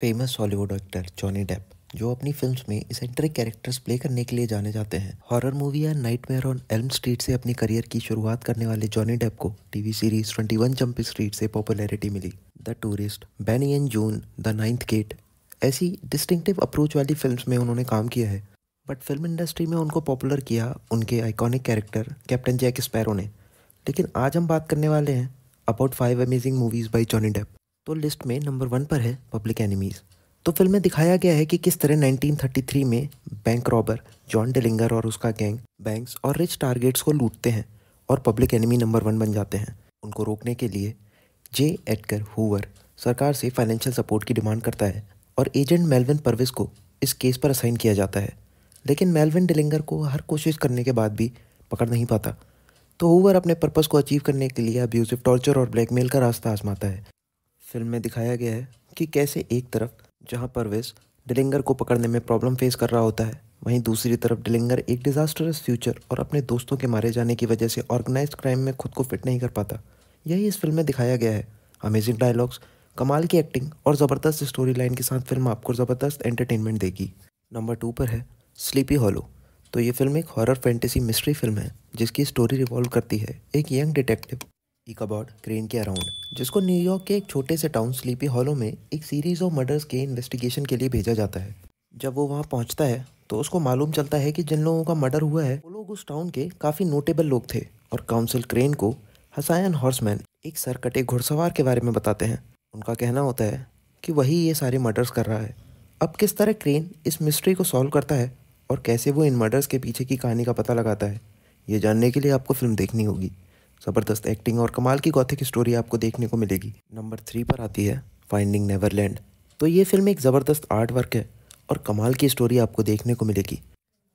famous Hollywood actor Johnny Depp जो अपनी films में इसेंट्रिक कैरेक्टर्स प्ले करने के लिए जाने जाते हैं हॉरर मूवी या नाइटमेयर ऑन एल्म स्ट्रीट से अपनी करियर की शुरुआत करने वाले जॉनी डेप को टीवी सीरीज 21 जंप स्ट्रीट से पॉपुलैरिटी मिली The Tourist Benny and Joon The Ninth Gate ऐसी डिस्टिंक्टिव अप्रोच वाली फिल्म्स में उन्होंने काम किया है बट फिल्म इंडस्ट्री में उनको पॉपुलर किया उनके iconic character Captain Jack Sparrow ने लेकिन आज हम बात करने वाले हैं about five amazing movies by Johnny Depp तो लिस्ट में नंबर वन पर है पब्लिक एनिमीज़ तो फिल्म में दिखाया गया है कि किस तरह 1933 में बैंक रॉबर जॉन डेलिंगर और उसका गैंग बैंक्स और रिच टारगेट्स को लूटते हैं और पब्लिक एनिमी नंबर वन बन जाते हैं उनको रोकने के लिए जे एडकर हुवर सरकार से फाइनेंशियल सपोर्ट की डिमांड करता है और एजेंट मेलविन परविस को इस केस पर असाइन किया जाता है लेकिन मेलविन डिलिंगर को हर कोशिश करने के बाद भी पकड़ नहीं पाता तो हुवर अपने पर्पज़ को अचीव करने के लिए अब्यूजिव टॉर्चर और ब्लैकमेल का रास्ता आजमाता है फिल्म में दिखाया गया है कि कैसे एक तरफ जहां परवेज डिलिंगर को पकड़ने में प्रॉब्लम फेस कर रहा होता है वहीं दूसरी तरफ डिलिंगर एक डिजास्टरस फ्यूचर और अपने दोस्तों के मारे जाने की वजह से ऑर्गेनाइज क्राइम में खुद को फिट नहीं कर पाता यही इस फिल्म में दिखाया गया है अमेजिंग डायलॉग्स कमाल की एक्टिंग और ज़बरदस्त स्टोरी लाइन के साथ फिल्म आपको ज़बरदस्त एंटरटेनमेंट देगी नंबर टू पर है स्लीपी हॉलो तो ये फिल्म एक हॉरर फैंटेसी मिस्ट्री फिल्म है जिसकी स्टोरी रिवॉल्व करती है एक यंग डिटेक्टिव अबाउट क्रेन के अराउंड जिसको न्यूयॉर्क के एक छोटे से टाउन स्लीपी हॉलो में एक सीरीज ऑफ मर्डर्स के इन्वेस्टिगेशन के लिए भेजा जाता है जब वो वहाँ पहुँचता है तो उसको मालूम चलता है कि जिन लोगों का मर्डर हुआ है वो लोग उस टाउन के काफ़ी नोटेबल लोग थे और काउंसिल क्रेन को हसायन हॉर्समैन एक सर कटे घुड़सवार के बारे में बताते हैं उनका कहना होता है कि वही ये सारे मर्डर्स कर रहा है अब किस तरह क्रेन इस मिस्ट्री को सॉल्व करता है और कैसे वो इन मर्डर्स के पीछे की कहानी का पता लगाता है ये जानने के लिए आपको फिल्म देखनी होगी ज़बरदस्त एक्टिंग और कमाल की गौथिक स्टोरी आपको देखने को मिलेगी नंबर थ्री पर आती है फाइंडिंग नेवरलैंड तो ये फिल्म एक ज़बरदस्त आर्ट वर्क है और कमाल की स्टोरी आपको देखने को मिलेगी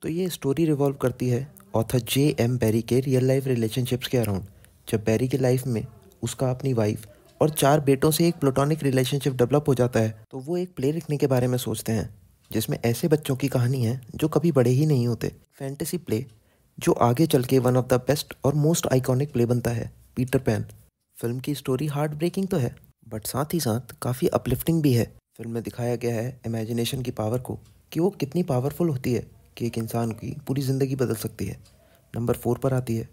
तो ये स्टोरी रिवॉल्व करती है ऑथर जे एम बैरी के रियल लाइफ रिलेशनशिप्स के अराउंड जब बैरी के लाइफ में उसका अपनी वाइफ और चार बेटों से एक प्लोटोनिक रिलेशनशिप डेवलप हो जाता है तो वो एक प्ले लिखने के बारे में सोचते हैं जिसमें ऐसे बच्चों की कहानी है जो कभी बड़े ही नहीं होते फैंटेसी प्ले जो आगे चल के वन ऑफ द बेस्ट और मोस्ट आइकॉनिक प्ले बनता है पीटर पैन फिल्म की स्टोरी हार्ट ब्रेकिंग तो है बट साथ ही साथ काफ़ी अपलिफ्टिंग भी है फिल्म में दिखाया गया है इमेजिनेशन की पावर को कि वो कितनी पावरफुल होती है कि एक इंसान की पूरी ज़िंदगी बदल सकती है नंबर फोर पर आती है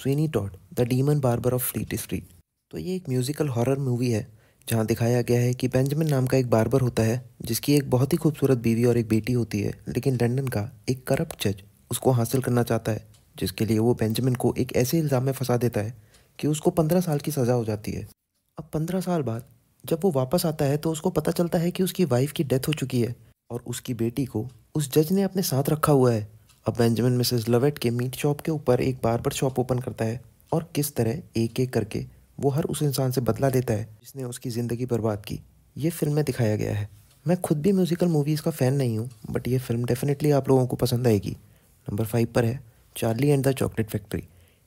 Sweeney Todd the Demon Barber of Fleet Street तो ये एक म्यूज़िकल हॉरर मूवी है जहाँ दिखाया गया है कि बेंजामिन नाम का एक बार्बर होता है जिसकी एक बहुत ही खूबसूरत बीवी और एक बेटी होती है लेकिन लंदन का एक करप्ट जज उसको हासिल करना चाहता है जिसके लिए वो बेंजामिन को एक ऐसे इल्ज़ाम में फंसा देता है कि उसको पंद्रह साल की सज़ा हो जाती है अब पंद्रह साल बाद जब वो वापस आता है तो उसको पता चलता है कि उसकी वाइफ की डेथ हो चुकी है और उसकी बेटी को उस जज ने अपने साथ रखा हुआ है अब बेंजामिन मिसेस लवेट के मीट शॉप के ऊपर एक बार बार शॉप ओपन करता है और किस तरह एक एक करके वो हर उस इंसान से बदला देता है जिसने उसकी ज़िंदगी बर्बाद की ये फिल्म में दिखाया गया है मैं खुद भी म्यूज़िकल मूवीज़ का फ़ैन नहीं हूँ बट ये फिल्म डेफिनेटली आप लोगों को पसंद आएगी नंबर फाइव पर है Charlie and the Chocolate Factory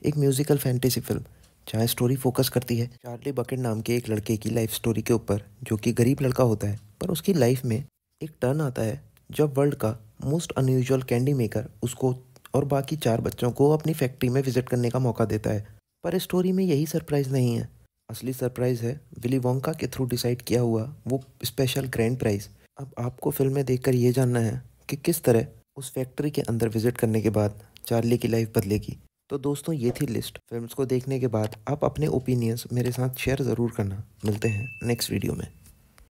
एक म्यूजिकल फैंटेसी फिल्म जहाँ स्टोरी फोकस करती है चार्ली बकेट नाम के एक लड़के की लाइफ स्टोरी के ऊपर जो कि गरीब लड़का होता है पर उसकी लाइफ में एक टर्न आता है जब वर्ल्ड का मोस्ट अनयूजल कैंडी मेकर उसको और बाकी चार बच्चों को अपनी फैक्ट्री में विजिट करने का मौका देता है पर स्टोरी में यही सरप्राइज़ नहीं है असली सरप्राइज़ है विली वोंका के थ्रू डिसाइड किया हुआ वो स्पेशल ग्रैंड प्राइज़ अब आपको फिल्में देखकर ये जानना है कि किस तरह उस फैक्ट्री के अंदर विजिट करने के बाद चार्ली की लाइफ बदलेगी तो दोस्तों ये थी लिस्ट फिल्म्स को देखने के बाद आप अपने ओपिनियंस मेरे साथ शेयर ज़रूर करना मिलते हैं नेक्स्ट वीडियो में